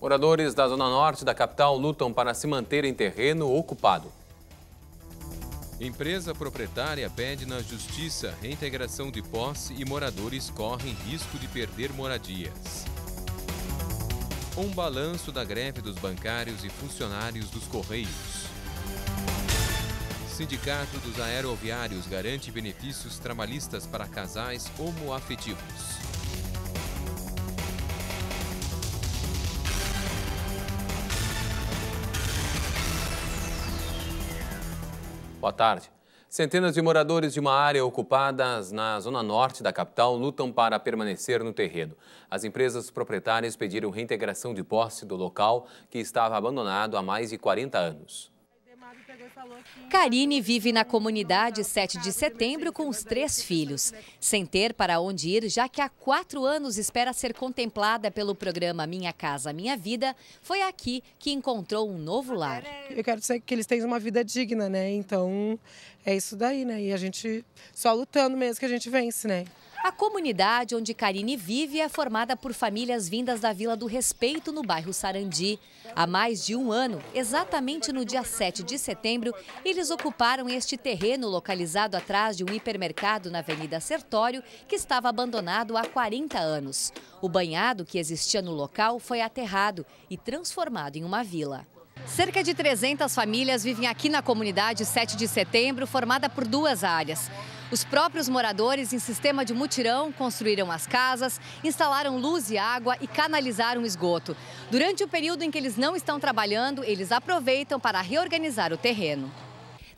Moradores da zona norte da capital lutam para se manter em terreno ocupado. Empresa proprietária pede na justiça reintegração de posse e moradores correm risco de perder moradias. Um balanço da greve dos bancários e funcionários dos Correios. Sindicato dos Aeroviários garante benefícios trabalhistas para casais homoafetivos. Boa tarde. Centenas de moradores de uma área ocupada na zona norte da capital lutam para permanecer no terreno. As empresas proprietárias pediram reintegração de posse do local que estava abandonado há mais de 40 anos. Karine vive na comunidade 7 de setembro com os três filhos, sem ter para onde ir, já que há quatro anos espera ser contemplada pelo programa Minha Casa Minha Vida, foi aqui que encontrou um novo lar. Eu quero dizer que eles têm uma vida digna, né? Então é isso daí, né? E a gente só lutando mesmo que a gente vence, né? A comunidade onde Karine vive é formada por famílias vindas da Vila do Respeito, no bairro Sarandi. Há mais de um ano, exatamente no dia 7 de setembro, eles ocuparam este terreno localizado atrás de um hipermercado na Avenida Sertório, que estava abandonado há 40 anos. O banhado que existia no local foi aterrado e transformado em uma vila. Cerca de 300 famílias vivem aqui na comunidade 7 de setembro, formada por duas áreas. Os próprios moradores, em sistema de mutirão, construíram as casas, instalaram luz e água e canalizaram esgoto. Durante o período em que eles não estão trabalhando, eles aproveitam para reorganizar o terreno.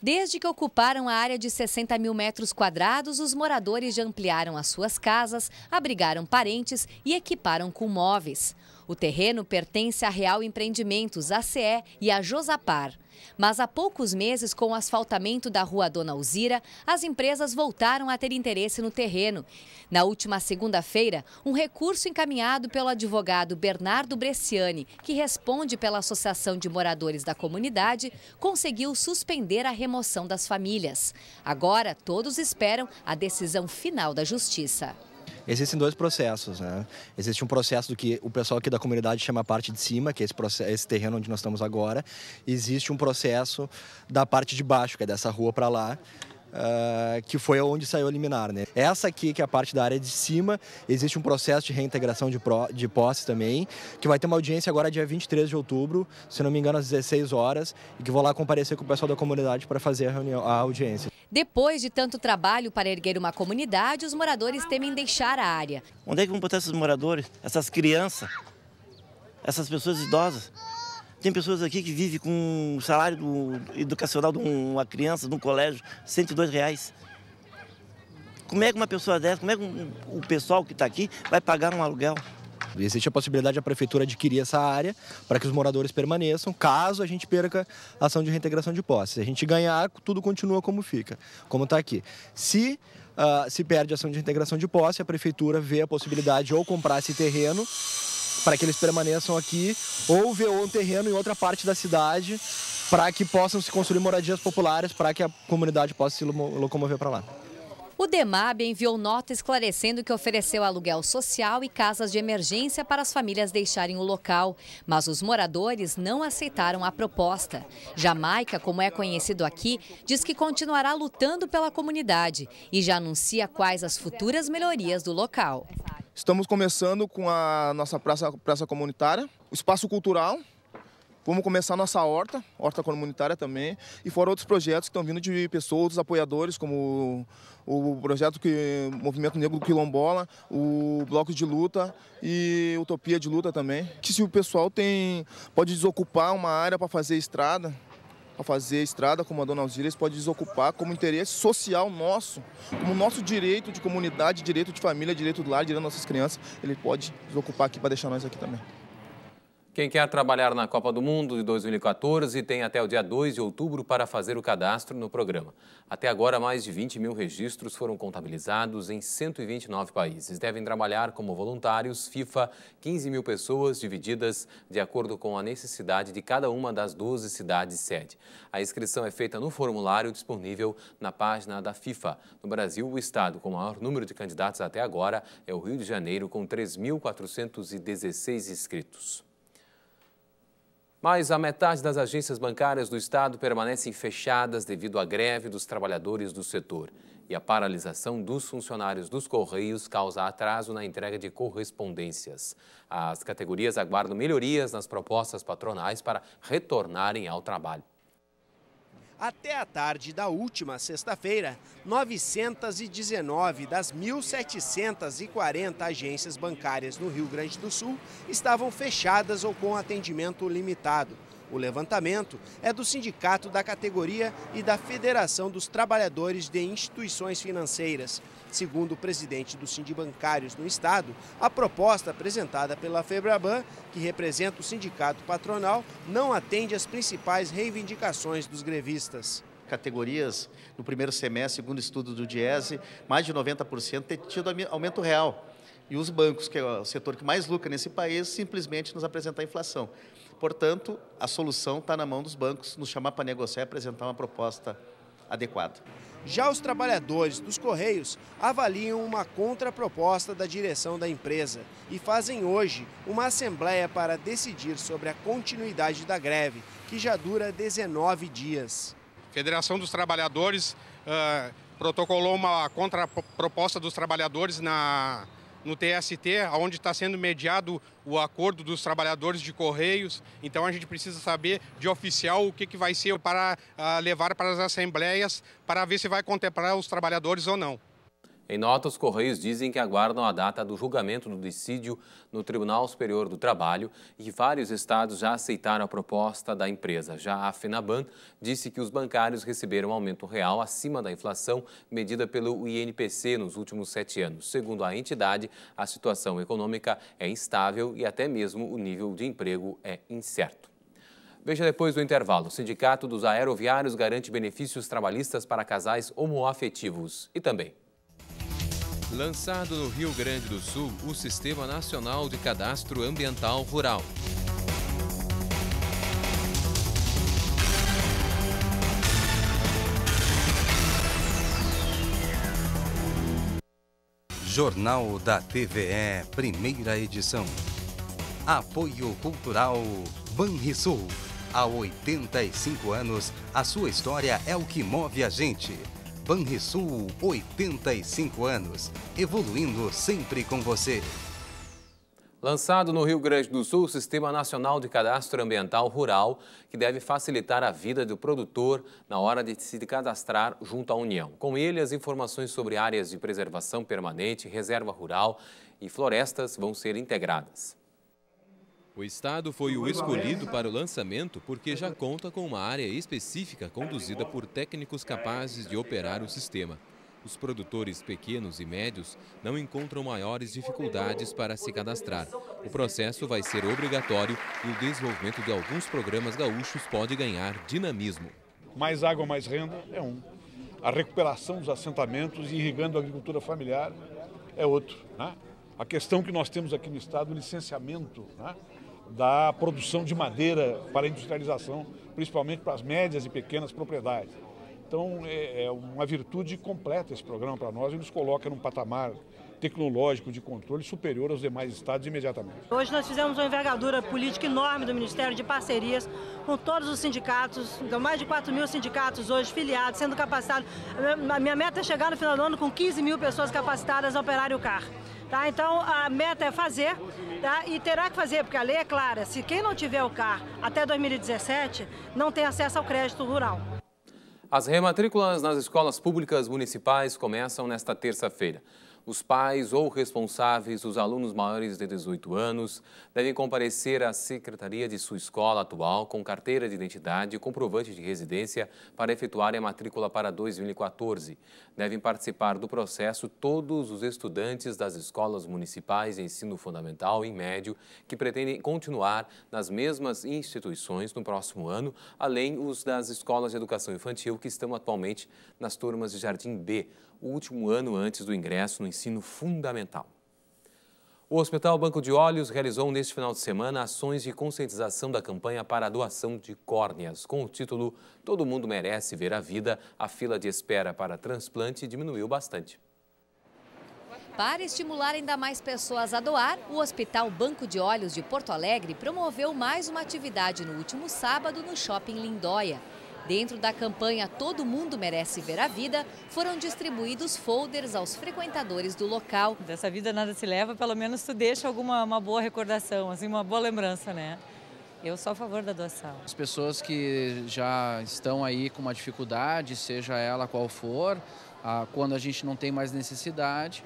Desde que ocuparam a área de 60 mil metros quadrados, os moradores já ampliaram as suas casas, abrigaram parentes e equiparam com móveis. O terreno pertence à Real Empreendimentos, ACE e à Josapar. Mas há poucos meses, com o asfaltamento da rua Dona Alzira, as empresas voltaram a ter interesse no terreno. Na última segunda-feira, um recurso encaminhado pelo advogado Bernardo Bresciani, que responde pela Associação de Moradores da Comunidade, conseguiu suspender a remoção das famílias. Agora, todos esperam a decisão final da Justiça. Existem dois processos, né? Existe um processo do que o pessoal aqui da comunidade chama parte de cima, que é esse, processo, esse terreno onde nós estamos agora. Existe um processo da parte de baixo, que é dessa rua para lá, Uh, que foi onde saiu a liminar. Né? Essa aqui, que é a parte da área de cima, existe um processo de reintegração de, pro, de posse também, que vai ter uma audiência agora dia 23 de outubro, se não me engano, às 16 horas, e que vou lá comparecer com o pessoal da comunidade para fazer a, reunião, a audiência. Depois de tanto trabalho para erguer uma comunidade, os moradores temem deixar a área. Onde é que vão botar esses moradores, essas crianças, essas pessoas idosas? Tem pessoas aqui que vivem com o salário do, educacional de uma criança, de um colégio, 102 reais. Como é que uma pessoa dessa, como é que o pessoal que está aqui vai pagar um aluguel? Existe a possibilidade da prefeitura adquirir essa área para que os moradores permaneçam, caso a gente perca a ação de reintegração de posse. Se a gente ganhar, tudo continua como fica, como está aqui. Se uh, se perde a ação de reintegração de posse, a prefeitura vê a possibilidade de ou comprar esse terreno para que eles permaneçam aqui, ou vê um terreno em outra parte da cidade para que possam se construir moradias populares, para que a comunidade possa se locomover para lá. O DEMAB enviou nota esclarecendo que ofereceu aluguel social e casas de emergência para as famílias deixarem o local, mas os moradores não aceitaram a proposta. Jamaica, como é conhecido aqui, diz que continuará lutando pela comunidade e já anuncia quais as futuras melhorias do local. Estamos começando com a nossa praça, praça comunitária, o espaço cultural, Vamos começar nossa horta, horta comunitária também, e fora outros projetos que estão vindo de pessoas, outros apoiadores, como o, projeto que Movimento Negro Quilombola, o Bloco de Luta e Utopia de Luta também. Que se o pessoal tem pode desocupar uma área para fazer estrada, para fazer estrada, como a dona Alzira, eles podem desocupar como interesse social nosso, como nosso direito de comunidade, direito de família, direito do lar, direito das nossas crianças, ele pode desocupar aqui para deixar nós aqui também. Quem quer trabalhar na Copa do Mundo de 2014 tem até o dia 2 de outubro para fazer o cadastro no programa. Até agora, mais de 20 mil registros foram contabilizados em 129 países. Devem trabalhar como voluntários FIFA 15 mil pessoas, divididas de acordo com a necessidade de cada uma das 12 cidades-sede. A inscrição é feita no formulário disponível na página da FIFA. No Brasil, o estado com o maior número de candidatos até agora é o Rio de Janeiro, com 3.416 inscritos. Mas a metade das agências bancárias do Estado permanecem fechadas devido à greve dos trabalhadores do setor. E a paralisação dos funcionários dos Correios causa atraso na entrega de correspondências. As categorias aguardam melhorias nas propostas patronais para retornarem ao trabalho. Até a tarde da última sexta-feira, 919 das 1.740 agências bancárias no Rio Grande do Sul estavam fechadas ou com atendimento limitado. O levantamento é do sindicato da categoria e da Federação dos Trabalhadores de Instituições Financeiras. Segundo o presidente do Sindibancários no Estado, a proposta apresentada pela Febraban, que representa o sindicato patronal, não atende às principais reivindicações dos grevistas categorias no primeiro semestre, segundo estudo do DIESE, mais de 90% têm tido aumento real. E os bancos, que é o setor que mais lucra nesse país, simplesmente nos apresentar inflação. Portanto, a solução está na mão dos bancos nos chamar para negociar e apresentar uma proposta adequada. Já os trabalhadores dos Correios avaliam uma contraproposta da direção da empresa e fazem hoje uma assembleia para decidir sobre a continuidade da greve, que já dura 19 dias. A Federação dos Trabalhadores uh, protocolou uma contraproposta dos trabalhadores na, no TST, onde está sendo mediado o acordo dos trabalhadores de Correios. Então a gente precisa saber de oficial o que, que vai ser para ah, levar para as assembleias para ver se vai contemplar os trabalhadores ou não. Em nota, os Correios dizem que aguardam a data do julgamento do dissídio no Tribunal Superior do Trabalho e vários estados já aceitaram a proposta da empresa. Já a FENABAN disse que os bancários receberam aumento real acima da inflação medida pelo INPC nos últimos sete anos. Segundo a entidade, a situação econômica é instável e até mesmo o nível de emprego é incerto. Veja depois do intervalo. O Sindicato dos Aeroviários garante benefícios trabalhistas para casais homoafetivos. E também Lançado no Rio Grande do Sul o Sistema Nacional de Cadastro Ambiental Rural. Jornal da TVE, primeira edição. Apoio Cultural Banrisul. Há 85 anos, a sua história é o que move a gente. Banrisul, 85 anos, evoluindo sempre com você. Lançado no Rio Grande do Sul, o Sistema Nacional de Cadastro Ambiental Rural, que deve facilitar a vida do produtor na hora de se cadastrar junto à União. Com ele, as informações sobre áreas de preservação permanente, reserva rural e florestas vão ser integradas. O estado foi o escolhido para o lançamento porque já conta com uma área específica conduzida por técnicos capazes de operar o sistema. Os produtores pequenos e médios não encontram maiores dificuldades para se cadastrar. O processo vai ser obrigatório e o desenvolvimento de alguns programas gaúchos pode ganhar dinamismo. Mais água, mais renda é um. A recuperação dos assentamentos e irrigando a agricultura familiar é outro. Né? A questão que nós temos aqui no Estado, o licenciamento, né? da produção de madeira para industrialização, principalmente para as médias e pequenas propriedades. Então, é, é, uma virtude completa esse programa para nós e nos coloca num patamar tecnológico de controle superior aos demais estados imediatamente. Hoje nós fizemos uma envergadura política enorme do Ministério de parcerias com todos os sindicatos, então mais de 4 mil sindicatos hoje filiados, sendo capacitados. A minha meta é chegar no final do ano com 15 mil pessoas capacitadas a operar o CAR. Tá? Então a meta é fazer tá? e terá que fazer, porque a lei é clara, se quem não tiver o CAR até 2017 não tem acesso ao crédito rural. As rematrículas nas escolas públicas municipais começam nesta terça-feira. Os pais ou responsáveis dos alunos maiores de 18 anos devem comparecer à secretaria de sua escola atual com carteira de identidade e comprovante de residência para efetuar a matrícula para 2014. Devem participar do processo todos os estudantes das escolas municipais de ensino fundamental e médio que pretendem continuar nas mesmas instituições no próximo ano, além os das escolas de educação infantil que estão atualmente nas turmas de Jardim B o último ano antes do ingresso no ensino fundamental. O Hospital Banco de Olhos realizou neste final de semana ações de conscientização da campanha para a doação de córneas, com o título Todo Mundo Merece Ver a Vida. A fila de espera para transplante diminuiu bastante. Para estimular ainda mais pessoas a doar, o Hospital Banco de Olhos de Porto Alegre promoveu mais uma atividade no último sábado no Shopping Lindóia. Dentro da campanha Todo Mundo Merece Ver a Vida, foram distribuídos folders aos frequentadores do local. Dessa vida nada se leva, pelo menos tu deixa alguma uma boa recordação, assim, uma boa lembrança, né? Eu sou a favor da doação. As pessoas que já estão aí com uma dificuldade, seja ela qual for, ah, quando a gente não tem mais necessidade,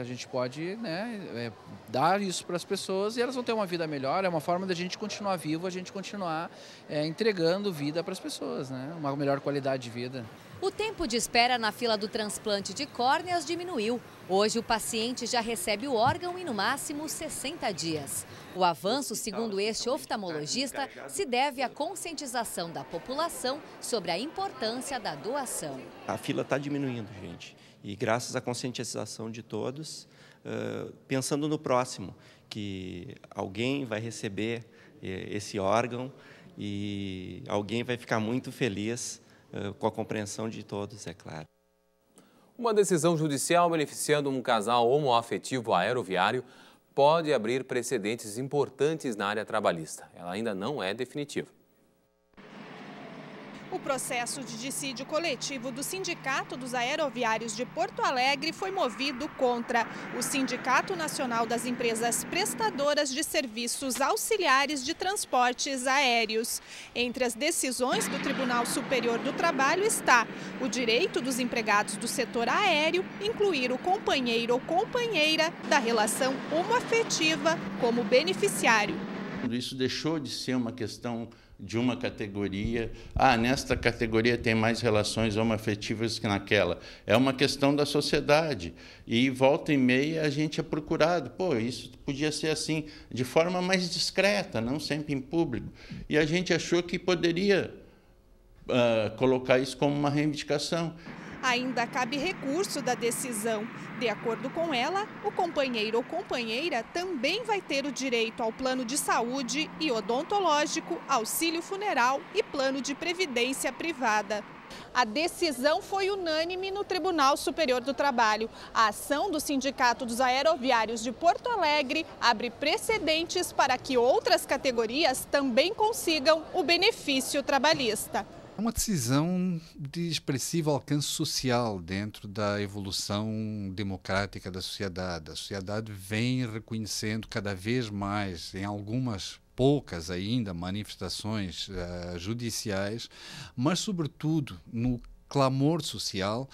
a gente pode né, é, dar isso para as pessoas e elas vão ter uma vida melhor. É uma forma da gente continuar vivo, a gente continuar é, entregando vida para as pessoas, né? uma melhor qualidade de vida. O tempo de espera na fila do transplante de córneas diminuiu. Hoje, o paciente já recebe o órgão em no máximo 60 dias. O avanço, segundo este oftalmologista, se deve à conscientização da população sobre a importância da doação. A fila está diminuindo, gente. E graças à conscientização de todos, pensando no próximo, que alguém vai receber eh, esse órgão e alguém vai ficar muito feliz eh, com a compreensão de todos, é claro. Uma decisão judicial beneficiando um casal homoafetivo aeroviário pode abrir precedentes importantes na área trabalhista. Ela ainda não é definitiva. O processo de dissídio coletivo do Sindicato dos Aeroviários de Porto Alegre foi movido contra o Sindicato Nacional das Empresas Prestadoras de Serviços Auxiliares de Transportes Aéreos. Entre as decisões do Tribunal Superior do Trabalho está o direito dos empregados do setor aéreo incluir o companheiro ou companheira da relação homoafetiva como beneficiário isso deixou de ser uma questão de uma categoria. Ah, nesta categoria tem mais relações homoafetivas que naquela. É uma questão da sociedade. E volta e meia a gente é procurado. Pô, isso podia ser assim, de forma mais discreta, não sempre em público. E a gente achou que poderia uh, colocar isso como uma reivindicação ainda cabe recurso da decisão. De acordo com ela, o companheiro ou companheira também vai ter o direito ao plano de saúde e odontológico, auxílio funeral e plano de previdência privada. A decisão foi unânime no Tribunal Superior do Trabalho. A ação do Sindicato dos Aeroviários de Porto Alegre abre precedentes para que outras categorias também consigam o benefício trabalhista. É uma decisão de expressivo alcance social dentro da evolução democrática da sociedade. A sociedade vem reconhecendo cada vez mais, em algumas poucas ainda manifestações uh, judiciais, mas sobretudo no clamor social,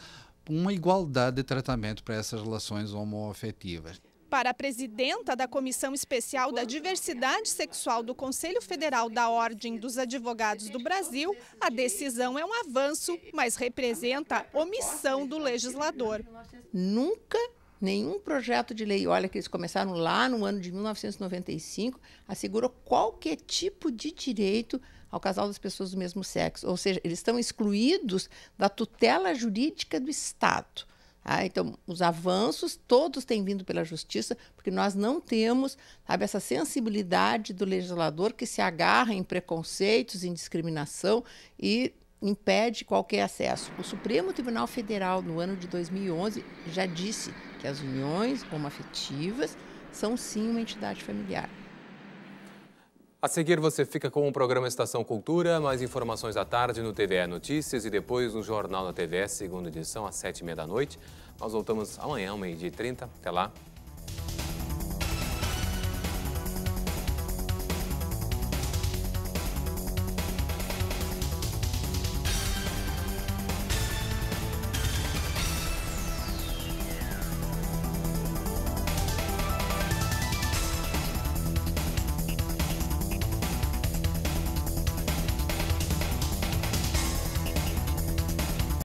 uma igualdade de tratamento para essas relações homoafetivas. Para a presidenta da Comissão Especial da Diversidade Sexual do Conselho Federal da Ordem dos Advogados do Brasil, a decisão é um avanço, mas representa omissão do legislador. Nunca nenhum projeto de lei, olha que eles começaram lá no ano de 1995, assegurou qualquer tipo de direito ao casal das pessoas do mesmo sexo. Ou seja, eles estão excluídos da tutela jurídica do Estado. Ah, então, os avanços todos têm vindo pela justiça, porque nós não temos sabe, essa sensibilidade do legislador que se agarra em preconceitos, em discriminação e impede qualquer acesso. O Supremo Tribunal Federal, no ano de 2011, já disse que as uniões homoafetivas são sim uma entidade familiar. A seguir você fica com o programa Estação Cultura, mais informações à tarde no TVE Notícias e depois no Jornal da TVE, segunda edição, às sete e meia da noite. Nós voltamos amanhã, meio-dia e trinta. Até lá.